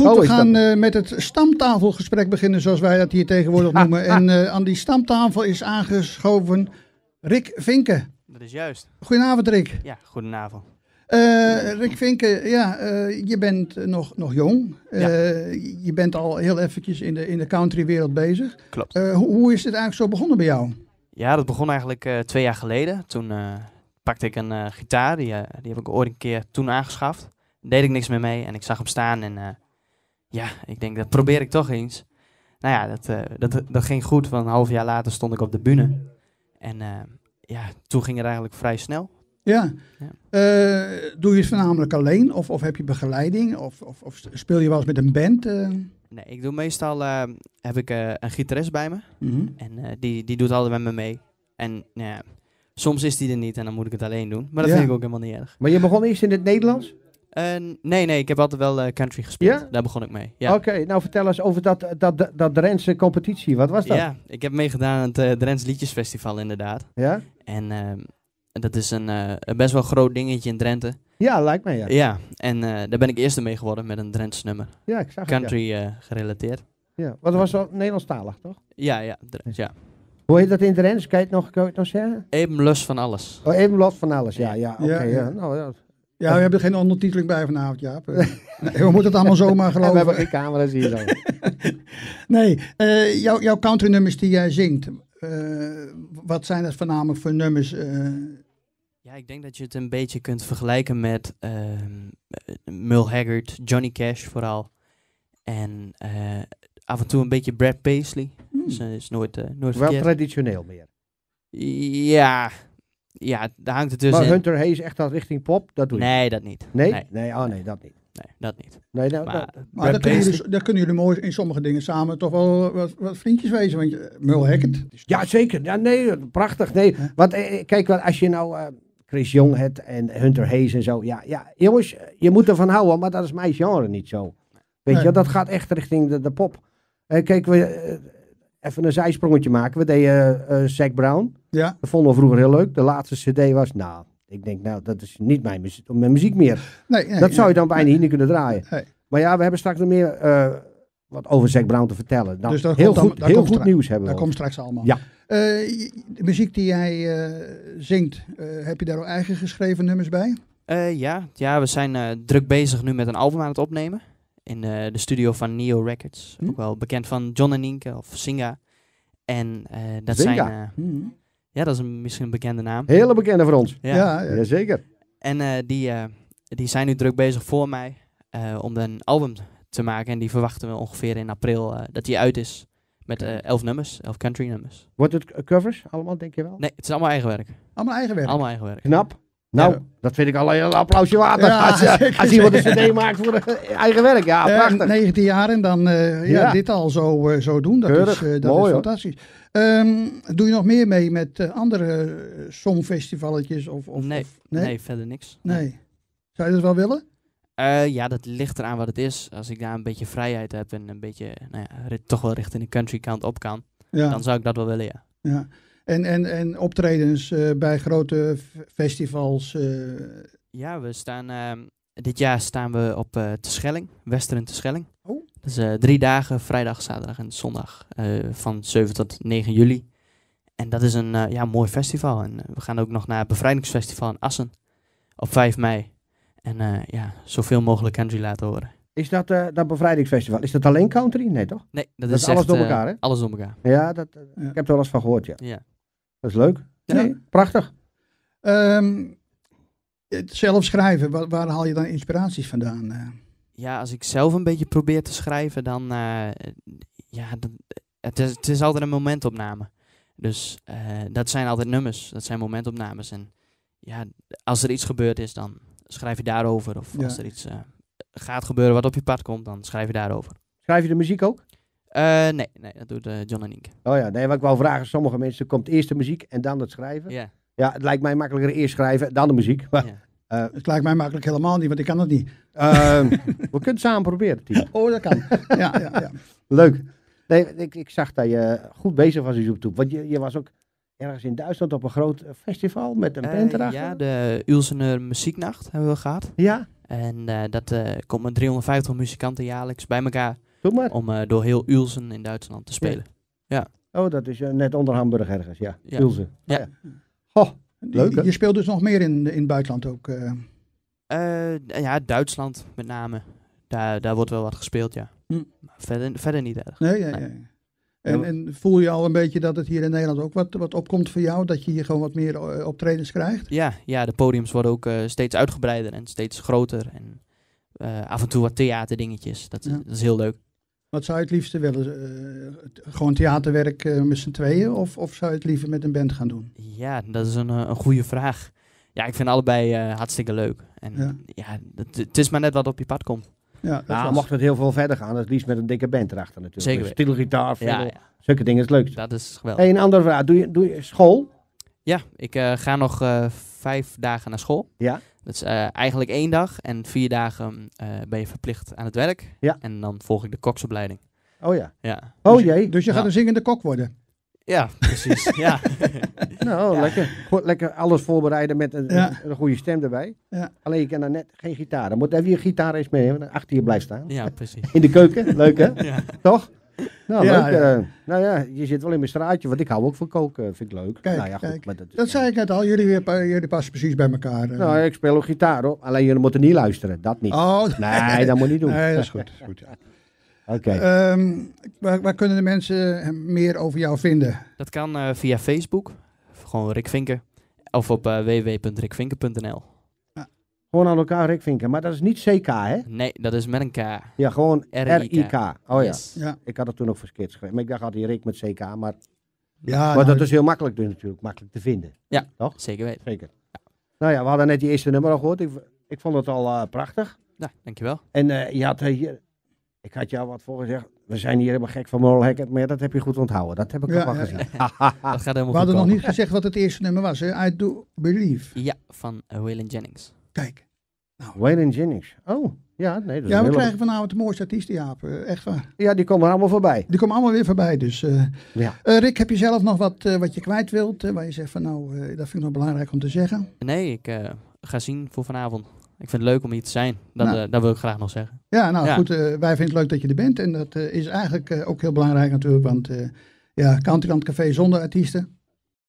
Goed, oh, we gaan eh, met het stamtafelgesprek beginnen, zoals wij dat hier tegenwoordig noemen. en eh, aan die stamtafel is aangeschoven Rick Vinken. Dat is juist. Goedenavond, Rick. Ja, goedenavond. Eh, Rick Vinken, ja, je bent nog, nog jong. Ja. Je bent al heel eventjes in de, in de countrywereld bezig. Klopt. Hoe, is dit eigenlijk zo begonnen bij jou? Ja, dat begon eigenlijk twee jaar geleden. Toen pakte ik een gitaar, die, die heb ik ooit een keer toen aangeschaft. deed ik niks meer mee en ik zag hem staan en ja, ik denk dat probeer ik toch eens. Nou ja, dat, eh, dat, dat ging goed, want een half jaar later stond ik op de bühne. En eh, ja, toen ging het eigenlijk vrij snel. Ja. ja. Eh, doe je het voornamelijk alleen of, of heb je begeleiding of, of, of speel je wel eens met een band? Nee, ik doe meestal, heb ik een gitarist bij me mhm. en die, die doet altijd met me mee. En nou ja soms is die er niet en dan moet ik het alleen doen. Maar dat vind ik ook helemaal niet erg. Maar je begon eerst in het Nederlands? nee, nee, ik heb altijd wel eh, country gespeeld. Daar begon ik mee. Ja. Oké, nou vertel eens over dat, dat, dat Drentse competitie. Wat was dat? Ja, ik heb meegedaan aan het uh, Drents Liedjesfestival inderdaad. Ja? En ehm, dat is eh, een, best wel groot dingetje in Drenthe. Ja, lijkt mij ja. Ja, en daar ben ik eerste mee geworden met een Drents nummer. Ja, ik zag Country het, ja. gerelateerd. Ja, wat was wel Nederlandstalig, toch? Ja, ja, Drents, ja. Hoe heet dat in Drents? Kan je het nog, kan je nog zeggen? Eben van alles. Oh, even van alles, ja, ja. ja Oké, Nou ja. Ja, we hebben er geen ondertiteling bij vanavond, Jaap. Eh, we moeten het allemaal zomaar geloven. we hebben geen camera's hier zo. nee, uh, jou, jouw countrynummers die jij zingt, eh, wat zijn dat voornamelijk voor nummers? Ja, ik denk dat je het een beetje kunt vergelijken met Mul ehm, Haggard, Johnny Cash vooral. En af en toe een beetje Brad Paisley. Hmm. is nooit, nooit Wel traditioneel meer. Ja, ja, daar hangt het dus Maar Hunter Hayes echt dat richting pop, dat doe Nee, dat niet. Nee? Nee, oh nee, dat niet. Nee, dat niet. Nee, nou, maar dat, dus- daar kunnen, jullie, mooi in sommige dingen samen toch wel wat, wat vriendjes wezen. Want Mul Hackett. Ja, zeker. Ja, nee, prachtig. Nee. Want eh, eh, kijk, als je nou eh, Chris Jong hebt en Hunter Hayes en zo. Ja, ja, jongens, je moet ervan houden, maar dat is mijn genre niet zo. Weet je, dat gaat echt richting de, de pop. kijk, we, even een zijsprongetje maken. We deden Zack Brown. Ja. Dat vonden we vroeger heel leuk. De laatste cd was, nou, ik denk, nou, dat is niet mijn muziek, muziek meer. Nee, dat zou je dan bijna hier niet kunnen draaien. Maar ja, we hebben straks nog meer eh, wat over Zack Brown te vertellen. dus dat heel goed, heel goed nieuws hebben we. Dat komt straks allemaal. Ja. Eh, de muziek die jij eh, zingt, heb je daar ook eigen geschreven nummers bij? ja. ja, we zijn druk bezig nu met een album aan het opnemen. In de studio van Neo Records. Hm? Ook wel bekend van John en Inke of Singa. En dat zijn... Hm. Ja, dat is een, misschien een bekende naam. Hele bekende voor ons. Ja, ja, zeker. En eh, die, eh, die zijn nu druk bezig voor mij eh, om een album te maken. En die verwachten we ongeveer in april dat die uit is. Met elf nummers, elf country nummers. Wordt het covers allemaal, denk je wel? Nee, het is allemaal eigen werk. Allemaal eigen werk? Allemaal eigen werk. Knap. Nou, dat vind ik al een applausje waard. als, je, als iemand een cd maakt voor eigen werk. Ja, eh, prachtig. 19 jaar en dan eh, ja, dit al zo, eh, zo doen. Dat is, dat is fantastisch. Ehm, doe je nog meer mee met andere songfestivaletjes? Of, of, nee, nee? verder niks. Nee. Zou je dat wel willen? ja, dat ligt eraan wat het is. Als ik daar een beetje vrijheid heb en een beetje, nou ja, toch wel richting de country kant op kan, dan zou ik dat wel willen, ja. Ja en, en, en optredens eh, bij grote festivals. Eh. Ja, we staan, ehm, dit jaar staan we op de eh, Schelling, Westeren Teschelling. Oh. Dat is drie dagen, vrijdag, zaterdag en zondag, van 7 tot 9 juli. En dat is een ja, mooi festival. En we gaan ook nog naar het Bevrijdingsfestival in Assen op 5 mei. En ja, zoveel mogelijk country laten horen. Is dat, dat bevrijdingsfestival, is dat alleen country? Nee, toch? Nee, dat, is, alles door elkaar, hè? Alles door elkaar. Ja, dat, ik heb er wel eens van gehoord, ja. ja. Dat is leuk. prachtig. Ehm, het zelf schrijven, waar, haal je dan inspiraties vandaan? Eh? Ja, als ik zelf een beetje probeer te schrijven, dan. Eh, ja, het, is, altijd een momentopname. Dus eh, dat zijn altijd nummers, dat zijn momentopnames. En ja, als er iets gebeurd is, dan schrijf je daarover. Of als er iets gaat gebeuren wat op je pad komt, dan schrijf je daarover. Schrijf je de muziek ook? Eh, nee, nee, dat doet eh, John en Inke. Oh ja, nee, wat ik wou vragen, sommige mensen komt eerst de muziek en dan het schrijven. Ja. Ja, het lijkt mij makkelijker eerst schrijven dan de muziek. Maar, eh, het lijkt mij makkelijk helemaal niet, want ik kan dat niet. Ehm, we kunnen het samen proberen, team. Oh, dat kan. ja, ja, ja, Leuk. Nee, ik, ik zag dat je goed bezig was op YouTube. Want je, je was ook ergens in Duitsland op een groot festival met een band uh, Ja, de Ulsener Muzieknacht hebben we gehad. Ja. En dat komen 350 muzikanten jaarlijks bij elkaar. Om eh, door heel Ulsen in Duitsland te spelen. Ja. Oh, dat is eh, net onder Hamburg ergens, ja. Ulsen. Ja. ja. Oh, leuk. Je, speelt dus nog meer in, in het buitenland ook? Eh? ja, Duitsland met name. Daar, daar wordt wel wat gespeeld, ja. Hm. Verder, verder niet erg. Nee, ja, nee. En, en, voel je al een beetje dat het hier in Nederland ook wat, wat opkomt voor jou? Dat je hier gewoon wat meer optredens krijgt? Ja, ja de podiums worden ook steeds uitgebreider en steeds groter. En af en toe wat theaterdingetjes. Dat, dat is heel leuk. Wat zou je het liefst willen? Eh, gewoon theaterwerk eh, met z'n tweeën? Of, of zou je het liever met een band gaan doen? Ja, dat is een, eh, een goede vraag. Ja, ik vind allebei hartstikke leuk. En ja, het, is maar net wat op je pad komt. Ja, nou, mocht het heel veel verder gaan, het liefst met een dikke band erachter natuurlijk. Zeker. Dus Stilgitaar, ja, ja. zulke dingen is leuk. Dat is geweldig. een andere vraag, doe je, doe je school? Ja, ik ga nog vijf dagen naar school. Ja. Dat is eh, eigenlijk één dag en vier dagen eh, ben je verplicht aan het werk. Ja. En dan volg ik de koksopleiding. Oh ja. ja. Oh dus jee. Dus je gaat een zingende kok worden. Ja, precies. ja. Nou, lekker. lekker alles voorbereiden met een, een, goede stem erbij. Ja. Alleen je kan dan net geen gitaar. Dan moet even je gitaar eens mee hebben. Achter je blijven staan. Ja, precies. In de keuken. Leuk hè? Toch? Nou, ja, eh, nou ja, je zit wel in mijn straatje, want ik hou ook van koken. Eh, vind ik leuk. nou ja, goed, Maar dat, dat zei ik net al. Jullie, jullie passen precies bij elkaar. Eh. Nou, ik speel ook gitaar hoor. Alleen jullie moeten niet luisteren. Dat niet. Oh, nee, dat moet niet doen. Nee, dat is goed. goed ja. Oké. Ehm, waar, waar, kunnen de mensen meer over jou vinden? Dat kan via Facebook. Gewoon Rick Vinken. Of op www.rickvinken.nl. Gewoon aan elkaar vinken, Maar dat is niet CK, hè? Nee, dat is met een K. Ja, gewoon RIK. Oh ja. ja. Ik had het toen ook verkeerd geschreven. ik dacht altijd Rick met CK, maar... Ja, maar nou, dat is heel makkelijk dus natuurlijk. Makkelijk te vinden. Ja, toch? zeker weten. Zeker. Nou ja, we hadden net die eerste nummer al gehoord. Ik, ik vond het al eh, prachtig. Ja, dankjewel. En eh, je had eh, hier... ik had jou wat voor gezegd. We zijn hier helemaal gek van Moral Maar dat heb je goed onthouden. Dat heb ik ja, al gezien. dat gaat helemaal we hadden nog niet gezegd wat het eerste nummer was. Hè? I Do Believe. Ja, van Waylon Jennings. Kijk. Nou, Wayne Jennings. Oh, ja, nee. Dat ja, we krijgen vanavond de mooiste artiesten, Jaap. Eh, echt waar. Ja, die komen allemaal voorbij. Die komen allemaal weer voorbij, dus... Eh. ja. Eh, Rick, heb je zelf nog wat, wat je kwijt wilt? waar je zegt van, nou, dat vind ik nog belangrijk om te zeggen. Nee, ik ga zien voor vanavond. Ik vind het leuk om hier te zijn. Dat, nou. dat wil ik graag nog zeggen. Ja, nou goed. wij vinden het leuk dat je er bent. En dat is eigenlijk ook heel belangrijk natuurlijk. Want ja, kant café zonder artiesten.